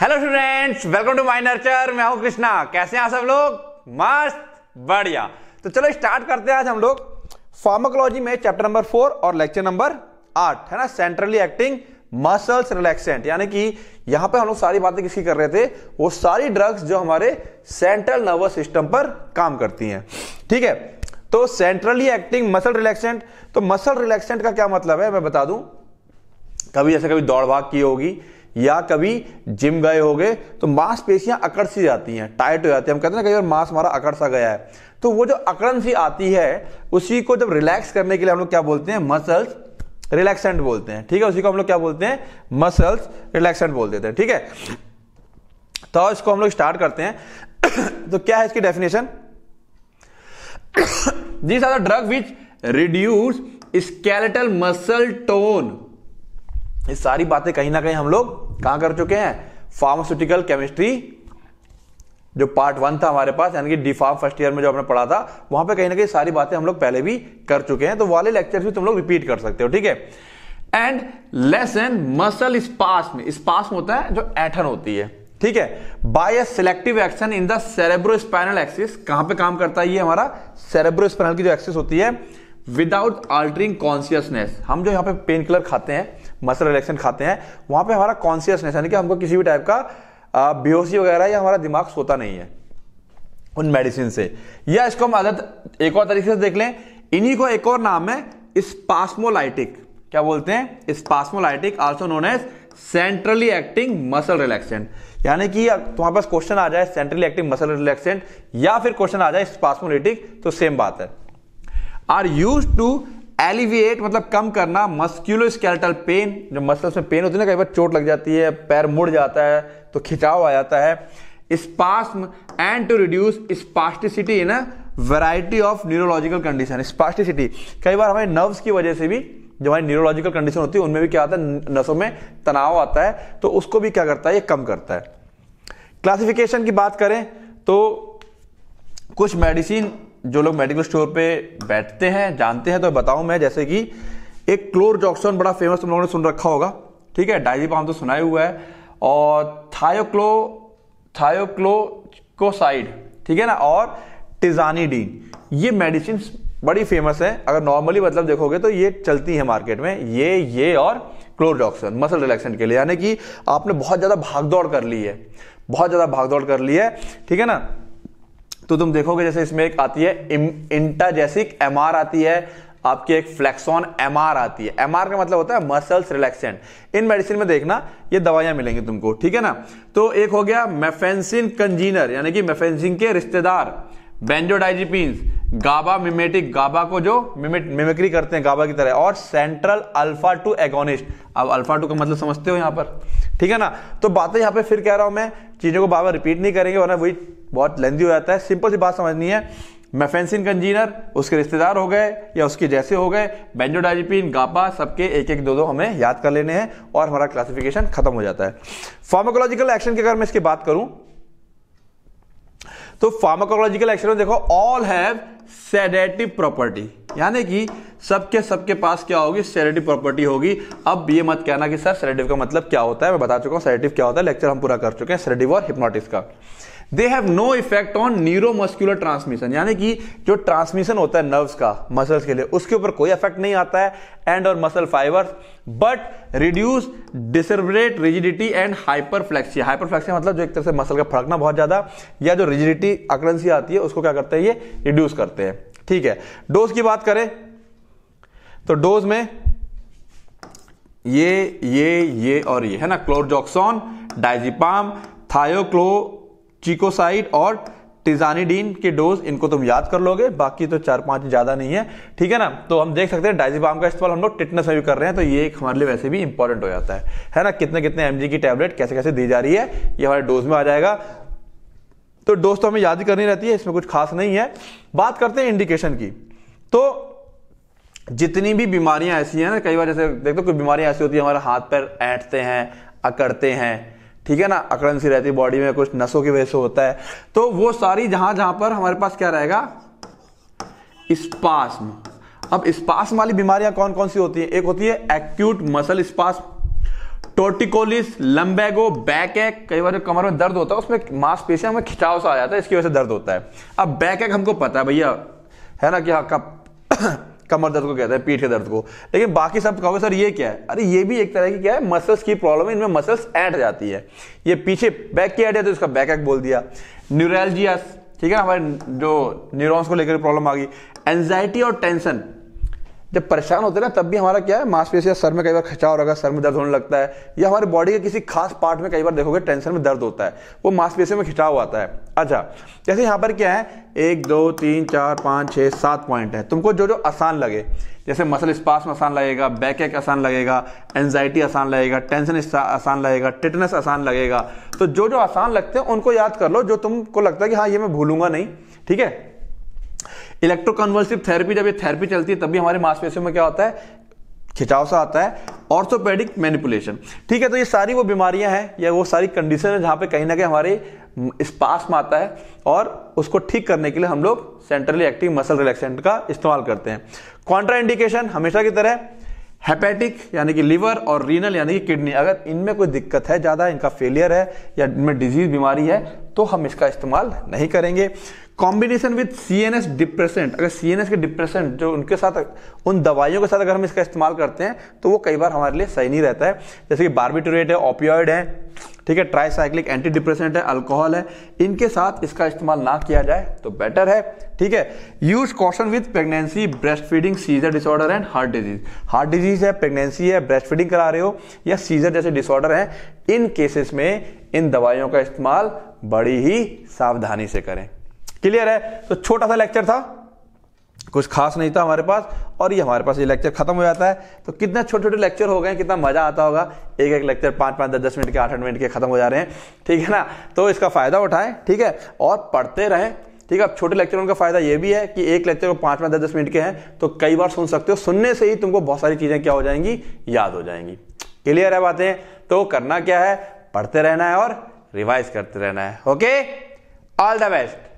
hello students welcome to my nurture मैं हूं कृष्णा कैसे हैं सब लोग मस्त बढ़िया तो चलो स्टार्ट करते हैं आज हम लोग फार्माकोलॉजी में चैप्टर नंबर फोर और लेक्चर नंबर आठ है ना सेंट्रली एक्टिंग मसल्स रिलैक्सेंट यानी कि यहां पे हम लोग सारी बातें किसकी कर रहे थे वो सारी ड्रग्स जो हमारे सेंट्रल नर्वस सिस्टम पर काम करती हैं ठीक है तो सेंट्रली एक्टिंग मसल रिलैक्सेंट तो मसल रिलैक्सेंट का क्या मतलब है मैं बता दूं कभी जैसे कभी दौड़ भाग की होगी या कभी जिम गए हो गए तो मांसपेशियां अकड़ सी जाती हैं टाइट हो जाती है हम कहते हैं ना कई बार मांस हमारा अकड़ सा गया है तो वो जो अकड़न सी आती है उसी को जब रिलैक्स करने के लिए हम लोग क्या बोलते हैं मसल्स रिलैक्सेंट बोलते हैं ठीक है उसी को हम लोग क्या बोलते हैं मसल्स रिलैक्सेंट बोल देते हैं ठीक है तो इसको हम लोग स्टार्ट करते हैं तो क्या है इसकी डेफिनेशन जी are drug which reduce skeletal muscle tone ये सारी बातें कहीं ना कहीं हम लोग कहां कर चुके हैं फार्मास्यूटिकल केमिस्ट्री जो पार्ट वन था हमारे पास यानी कि डिफार्म फर्स्ट ईयर में जो आपने पढ़ा था वहां पे कहीं ना कहीं सारी बातें हम लोग पहले भी कर चुके हैं तो वाले लेक्चर भी तुम लोग रिपीट कर सकते हो ठीक है and lessen muscle spasm spasm में होता है जो एठन होती है ठीक है by a selective action in the cerebrospinal axis कहां पे काम करता है ये हमारा सेरेब्रोस्पाइनल की जो एक्सिस होती है विदाउट अल्टरिंग कॉन्सियसनेस हम जो यहां पे पेन किलर खाते हैं मसल रिलेक्शन खाते हैं वहां पे हमारा कॉन्सियसनेस यानी कि हमको किसी भी टाइप का बेहोशी वगैरह या हमारा दिमाग सोता नहीं है उन मेडिसिन से या इसको हम अगर एक और तरीके से देख लें इन्हीं को एक और नाम है स्पास्मोलाइटिक क्या बोलते हैं spasmolytic also known as centrally acting muscle relaxant यानी कि तुम्हारे पास क्वेश्चन आ जाए सेंट्रली एक्टिंग मसल रिलैक्सेंट या फिर क्वेश्चन आ जाए स्पास्मोलाइटिक तो सेम बात है आर यूज टू एलिविएट मतलब कम करना मस्क्यूलो स्केलेटल पेन जो मसल्स में पेन होती है ना कई बार चोट लग जाती है पैर मुड़ जाता है तो खिंचाव आ जाता है spasm and to reduce spasticity in variety of neurological condition spasticity कई बार हमारे नर्व्स की वजह से भी जो हमारी न्यूरोलॉजिकल कंडीशन होती है उनमें भी क्या आता है नसों में तनाव आता है तो उसको भी क्या करता है ये कम करता है क्लासिफिकेशन की बात करें तो कुछ मेडिसिन जो लोग मेडिकल स्टोर पे बैठते हैं जानते हैं तो बताऊं मैं जैसे कि एक क्लोरजॉक्सोन बड़ा फेमस तुम लोगों ने सुन रखा होगा ठीक है पाम तो सुनाया हुआ है और थायोक्लो थायोक्लोकोसाइड ठीक है ना और टिजानीडीन ये मेडिसिन बड़ी फेमस है अगर नॉर्मली मतलब देखोगे तो ये चलती है मार्केट में ये ये और क्लोरजॉक्सन मसल रिलैक्सेंट के लिए यानी कि आपने बहुत ज़्यादा भागदौड़ कर ली है बहुत ज़्यादा भागदौड़ कर ली है ठीक है ना तो तुम देखोगे जैसे इसमें एक आती है इंटाजेसिक एम आर आती है आपकी एक फ्लेक्सॉन एम आर आती है एम आर का मतलब होता है मसल्स रिलैक्सेंट इन मेडिसिन में देखना ये दवाइयां मिलेंगी तुमको ठीक है ना तो एक हो गया मेफेंसिन कंजीनर यानी कि मेफेंसिन के रिश्तेदार बेंजोडाइजिपिन्स गाबा मिमेटिक गाबा को जो मिमेट मिमिक्री करते हैं गाबा की तरह और सेंट्रल अल्फा टू एगोनिस्ट अब अल्फा टू का मतलब समझते हो यहां पर ठीक है ना तो बातें यहां पे फिर कह रहा हूं मैं चीजों को बार बार रिपीट नहीं करेंगे वरना वही बहुत लेंदी हो जाता है सिंपल सी बात समझनी है मेफेंसिन कंजीनर उसके रिश्तेदार हो गए या उसके जैसे हो गए बेंजोडाइजिपिन गापा सबके एक एक दो दो हमें याद कर लेने हैं और हमारा क्लासिफिकेशन खत्म हो जाता है फार्माकोलॉजिकल एक्शन की अगर मैं इसकी बात करूं तो फार्माकोलॉजिकल एक्शन में देखो ऑल हैव सेडेटिव प्रॉपर्टी यानी कि सबके सबके पास क्या होगी सेडेटिव प्रॉपर्टी होगी अब ये मत कहना कि सर सेडेटिव का मतलब क्या होता है मैं बता चुका हूँ सेडेटिव क्या होता है लेक्चर हम पूरा कर चुके हैं सेडेटिव और हिप्नोटिस का they have no effect on neuromuscular transmission यानी कि जो ट्रांसमिशन होता है नर्व्स का मसल्स के लिए उसके ऊपर कोई इफेक्ट नहीं आता है एंड और muscle fibre but reduce decerebrate rigidity and hyperflexia hyperflexia मतलब जो एक तरह से मसल का फड़कना बहुत ज्यादा या जो रिजिडिटी अक्रंसी आती है उसको क्या करता है ये रिड्यूस करता है सकते हैं ठीक है डोज की बात करें तो डोज में ये ये ये और ये है ना क्लोरजॉक्सॉन डाइजीपाम थायोक्लो चिकोसाइड और टिजानीडीन के डोज इनको तुम याद कर लोगे बाकी तो चार पांच ज्यादा नहीं है ठीक है ना तो हम देख सकते हैं डाइजीपाम का इस्तेमाल हम लोग टिटनेस में भी कर रहे हैं तो ये एक हमारे लिए वैसे भी इंपॉर्टेंट हो जाता है है ना कितने कितने एमजी की टैबलेट कैसे कैसे दी जा रही है ये हमारे डोज में आ जाएगा तो दोस्तों हमें याद ही करनी रहती है इसमें कुछ खास नहीं है बात करते हैं इंडिकेशन की तो जितनी भी बीमारियां ऐसी हैं ना कई बार जैसे देखते हो बीमारियां ऐसी होती है हमारे हाथ पैर ऐंठते हैं अकड़ते हैं ठीक है ना अकड़न सी रहती है बॉडी में कुछ नसों की वजह से होता है तो वो सारी जहां जहां पर हमारे पास क्या रहेगा स्पास्म अब स्पास्म वाली बीमारियां कौन कौन सी होती है एक होती है acute muscle spasm torticollis lumbago back एक कई बार जो कमर में दर्द होता है उसमें मांसपेशियां में खिंचाव सा आ जाता है इसकी वजह से दर्द होता है अब बैक एक हमको पता है भैया है ना कि हाँ कब कमर दर्द को कहते हैं पीठ के दर्द को लेकिन बाकी सब कहोगे सर ये क्या है अरे ये भी एक तरह की क्या है मसल्स की प्रॉब्लम है इनमें मसल्स ऐड जाती है ये पीछे बैक की ऐट है तो इसका बैक बोल दिया न्यूरलजियास ठीक है हमारे जो न्यूरॉन्स को लेकर प्रॉब्लम आ गई एंजाइटी और टेंशन जब परेशान होते हैं ना तब भी हमारा क्या है या सर में कई बार खिंचाव होगा सर में दर्द होने लगता है या हमारे बॉडी के किसी खास पार्ट में कई बार देखोगे टेंशन में दर्द होता है वो मांसपेशियों में खिंचाव आता है अच्छा जैसे यहाँ पर क्या है एक दो तीन चार पाँच छः सात पॉइंट है तुमको जो जो आसान लगे जैसे मसल स्पास में आसान लगेगा बैक एक आसान लगेगा एनजाइटी आसान लगेगा टेंशन आसान लगेगा टिटनेस आसान लगेगा तो जो जो आसान लगते हैं उनको याद कर लो जो तुमको लगता है कि हाँ ये मैं भूलूंगा नहीं ठीक है इलेक्ट्रोकन्वर्सिव थेरेपी जब ये थेरेपी चलती है तभी हमारे मांसपेशियों में क्या होता है खिंचाव सा आता है ऑर्थोपेडिक मैनिपुलेशन ठीक है तो ये सारी वो बीमारियां हैं या वो सारी कंडीशन है जहां पे कहीं ना कहीं हमारे स्पास में आता है और उसको ठीक करने के लिए हम लोग सेंट्रली एक्टिव मसल रिलैक्सेंट का इस्तेमाल करते हैं कॉन्ट्रा इंडिकेशन हमेशा की तरह हेपेटिक यानी कि लिवर और रीनल यानी कि किडनी अगर इनमें कोई दिक्कत है ज़्यादा इनका फेलियर है या इनमें डिजीज बीमारी है तो हम इसका इस्तेमाल नहीं करेंगे combination with C N S depressant अगर सी एन एस के डिप्रेसेंट जो उनके साथ उन दवाइयों के साथ अगर हम इसका इस्तेमाल करते हैं तो वो कई बार हमारे लिए सही नहीं रहता है जैसे कि बारबिटोरेट है ओपियोइड है ठीक है ट्राईसाइक्लिक एंटी डिप्रेसेंट है अल्कोहल है इनके साथ इसका इस्तेमाल ना किया जाए तो बेटर है ठीक है use caution with pregnancy breastfeeding seizure disorder and heart disease heart disease है प्रेगनेंसी है ब्रेस्ट फीडिंग करा रहे हो या सीजर जैसे डिसऑर्डर है इन केसेस में इन दवाइयों का इस्तेमाल बड़ी ही सावधानी से करें क्लियर है तो छोटा सा लेक्चर था कुछ खास नहीं था हमारे पास और ये हमारे पास ये लेक्चर खत्म हो जाता है तो कितने छोटे छोटे लेक्चर हो गए कितना मजा आता होगा एक एक लेक्चर पाँच पाँच दस दस मिनट के आठ आठ मिनट के खत्म हो जा रहे हैं ठीक है ना तो इसका फ़ायदा उठाएं ठीक है और पढ़ते रहें ठीक है अब छोटे लेक्चरों का फायदा ये भी है कि एक लेक्चर को पाँच पाँच दस दस मिनट के हैं तो कई बार सुन सकते हो सुनने से ही तुमको बहुत सारी चीज़ें क्या हो जाएंगी याद हो जाएंगी क्लियर है बातें तो करना क्या है पढ़ते रहना है और रिवाइज करते रहना है ओके ऑल द बेस्ट